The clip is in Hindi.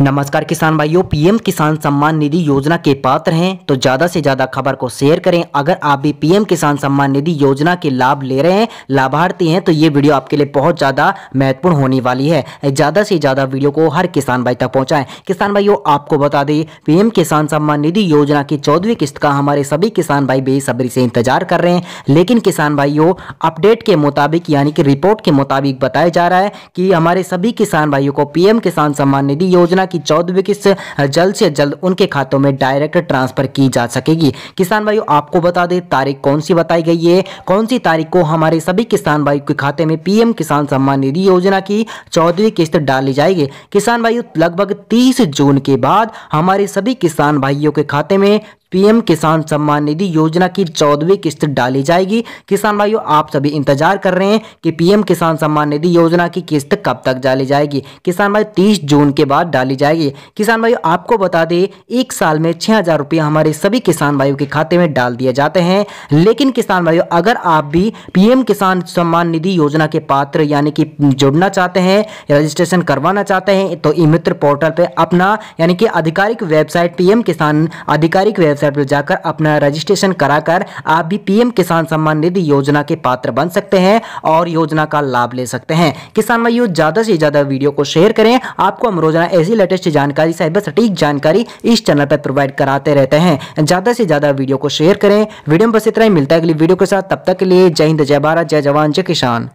नमस्कार किसान भाइयों पीएम किसान सम्मान निधि योजना के पात्र हैं तो ज़्यादा से ज़्यादा खबर को शेयर करें अगर आप भी पीएम किसान सम्मान निधि योजना के लाभ ले रहे हैं लाभार्थी हैं तो ये वीडियो आपके लिए बहुत ज़्यादा महत्वपूर्ण होने वाली है ज़्यादा से ज़्यादा वीडियो को हर किसान भाई तक पहुंचाएं किसान भाइयों आपको बता दें पीएम किसान सम्मान निधि योजना की चौदहवीं किस्त का हमारे सभी किसान भाई बेसब्री से इंतजार कर रहे हैं लेकिन किसान भाइयों अपडेट के मुताबिक यानी कि रिपोर्ट के मुताबिक बताया जा रहा है कि हमारे सभी किसान भाइयों को पीएम किसान सम्मान निधि योजना कहा कि चौदह किस्त जल्द से जल्द उनके खातों में डायरेक्ट ट्रांसफर की जा सकेगी किसान भाइयों आपको बता दें तारीख कौन सी बताई गई है कौन सी तारीख को हमारे सभी किसान भाई के खाते में पीएम किसान सम्मान निधि योजना की चौदहवीं किस्त डाली जाएगी किसान भाइयों लगभग तीस जून के बाद हमारे सभी किसान भाइयों के खाते में पीएम किसान सम्मान निधि योजना की चौदहवीं किस्त डाली जाएगी किसान भाइयों आप सभी इंतजार कर रहे हैं कि पीएम किसान सम्मान निधि योजना की किस्त कब तक डाली जाएगी किसान भाई तीस जून के बाद डाली जाएगी किसान भाई आपको बता दें एक साल में छह हजार रुपया हमारे सभी किसान भाइयों के खाते में डाल दिए जाते हैं लेकिन किसान भाइयों अगर आप भी पीएम किसान सम्मान निधि योजना के पात्र यानी कि जुड़ना चाहते हैं रजिस्ट्रेशन करवाना चाहते हैं तो ई मित्र पोर्टल पर अपना यानी कि आधिकारिक वेबसाइट पीएम किसान आधिकारिक वेबसाइट वेबसाइट पर जाकर अपना रजिस्ट्रेशन कराकर आप भी पीएम किसान सम्मान निधि योजना के पात्र बन सकते हैं और योजना का लाभ ले सकते हैं किसान भाइयों ज़्यादा से ज़्यादा वीडियो को शेयर करें आपको हम रोजाना ऐसी लेटेस्ट जानकारी साइबर सटीक जानकारी इस चैनल पर प्रोवाइड कराते रहते हैं ज़्यादा से ज़्यादा वीडियो को शेयर करें वीडियो में बस इतना ही मिलता है अगली वीडियो के साथ तब तक के लिए जय हिंद जय भारत जय जवान जय किसान